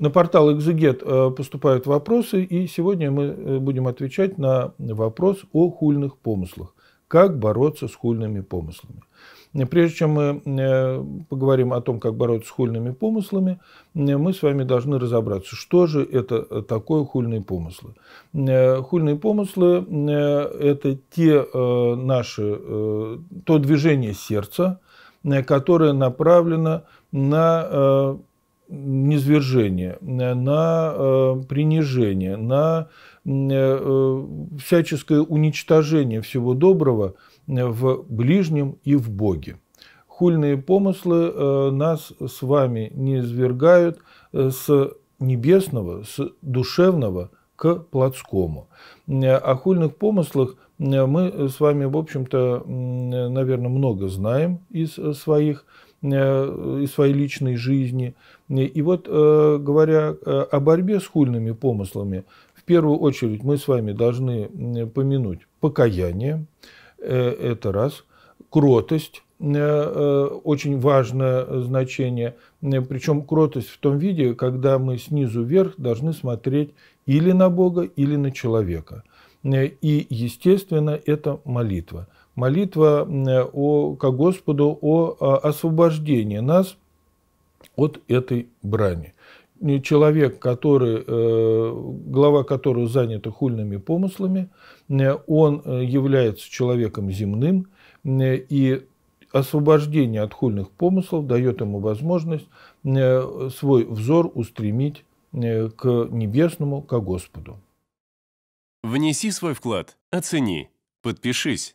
На портал «Экзегет» э, поступают вопросы, и сегодня мы э, будем отвечать на вопрос о хульных помыслах. Как бороться с хульными помыслами? Прежде чем мы э, поговорим о том, как бороться с хульными помыслами, мы с вами должны разобраться, что же это такое хульные помыслы. Хульные помыслы – это те наши, то движение сердца, которое направлено на низвержение, на э, принижение, на э, э, всяческое уничтожение всего доброго в ближнем и в Боге. Хульные помыслы нас с вами не извергают с небесного, с душевного к плотскому. О хульных помыслах мы с вами, в общем-то, наверное, много знаем из своих Э, и своей личной жизни. И вот э, говоря э, о борьбе с хульными помыслами, в первую очередь мы с вами должны помянуть покаяние, это раз, кротость, очень важное значение. Причем кротость в том виде, когда мы снизу вверх должны смотреть или на Бога, или на человека. И, естественно, это молитва – молитва о, к Господу о а, освобождении нас от этой брани. Человек, который, э, глава которого занята хульными помыслами, он э, является человеком земным, и освобождение от хульных помыслов дает ему возможность свой взор устремить к небесному, к Господу. Внеси свой вклад, оцени, подпишись